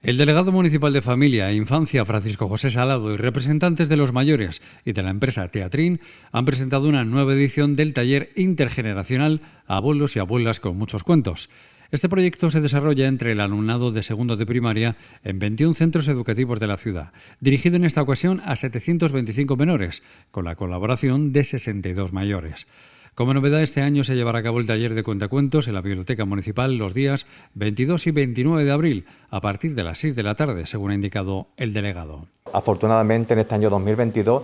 El delegado municipal de Familia e Infancia, Francisco José Salado, y representantes de los mayores y de la empresa Teatrín han presentado una nueva edición del taller intergeneracional Abuelos y Abuelas con muchos cuentos. Este proyecto se desarrolla entre el alumnado de segundo de primaria en 21 centros educativos de la ciudad, dirigido en esta ocasión a 725 menores, con la colaboración de 62 mayores. Como novedad, este año se llevará a cabo el taller de cuentacuentos en la Biblioteca Municipal los días 22 y 29 de abril, a partir de las 6 de la tarde, según ha indicado el delegado. Afortunadamente, en este año 2022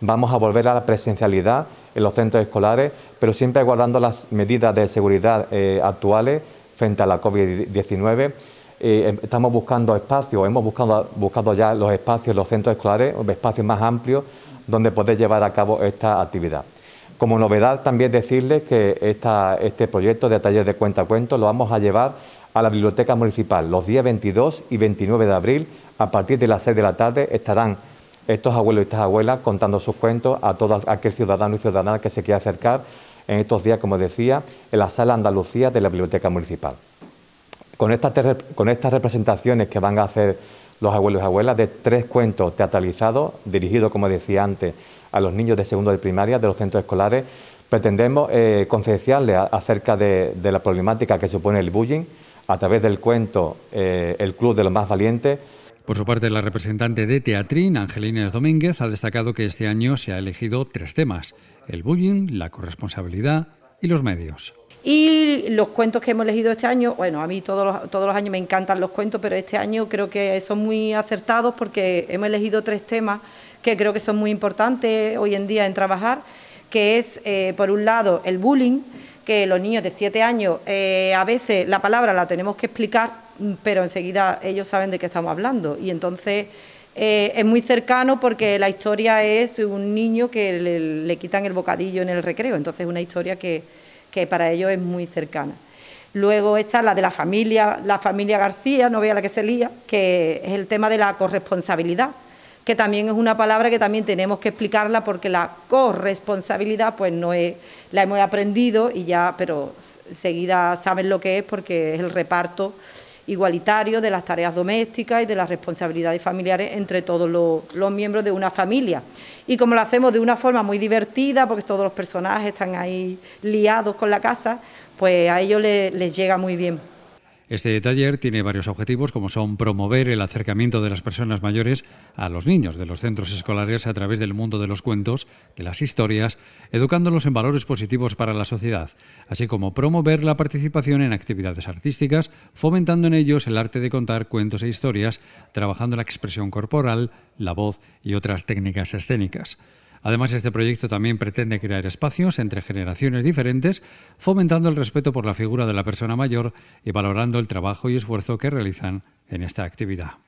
vamos a volver a la presencialidad en los centros escolares, pero siempre guardando las medidas de seguridad eh, actuales frente a la COVID-19. Eh, em, estamos buscando espacios, hemos buscado, buscado ya los espacios, los centros escolares, espacios más amplios donde poder llevar a cabo esta actividad. Como novedad también decirles que este proyecto de taller de cuentacuentos lo vamos a llevar a la Biblioteca Municipal. Los días 22 y 29 de abril, a partir de las 6 de la tarde, estarán estos abuelos y estas abuelas contando sus cuentos a todo aquel ciudadano y ciudadana que se quiera acercar en estos días, como decía, en la Sala Andalucía de la Biblioteca Municipal. Con estas, con estas representaciones que van a hacer los abuelos y abuelas de tres cuentos teatralizados, dirigidos, como decía antes, a los niños de segundo de primaria de los centros escolares. Pretendemos eh, concienciarles acerca de, la problemática que supone el bullying a través del cuento eh, El Club de los Más Valientes. Por su parte, la representante de Teatrín, Angelina Domínguez, ha destacado que este año se ha elegido tres temas, el bullying, la corresponsabilidad y los medios. Y los cuentos que hemos elegido este año, bueno, a mí todos todos los años me encantan los cuentos, pero este año creo que son muy acertados porque hemos elegido tres temas que creo que son muy importantes hoy en día en trabajar, que es, eh, por un lado, el bullying, que los niños de siete años eh, a veces la palabra la tenemos que explicar, mm, pero enseguida ellos saben de qué estamos hablando. Y entonces eh, es muy cercano porque la historia es un niño que le, quitan el bocadillo en el recreo, entonces es una historia que, que para ellos es muy cercana. Luego está la de la familia, la familia García, no vea la que se lía, que es el tema de la corresponsabilidad que también es una palabra que también tenemos que explicarla porque la corresponsabilidad pues no la hemos aprendido y ya, pero seguida saben lo que es porque es el reparto igualitario de las tareas domésticas y de las responsabilidades familiares entre todos los, miembros de una familia. Y como lo hacemos de una forma muy divertida, porque todos los personajes están ahí liados con la casa, pues a ellos les llega muy bien. Este taller tiene varios objetivos, como son promover el acercamiento de las personas mayores a los niños de los centros escolares a través del mundo de los cuentos, de las historias, educándolos en valores positivos para la sociedad, así como promover la participación en actividades artísticas, fomentando en ellos el arte de contar cuentos e historias, trabajando la expresión corporal, la voz y otras técnicas escénicas. Además, este proyecto también pretende crear espacios entre generaciones diferentes, fomentando el respeto por la figura de la persona mayor y valorando el trabajo y esfuerzo que realizan en esta actividad.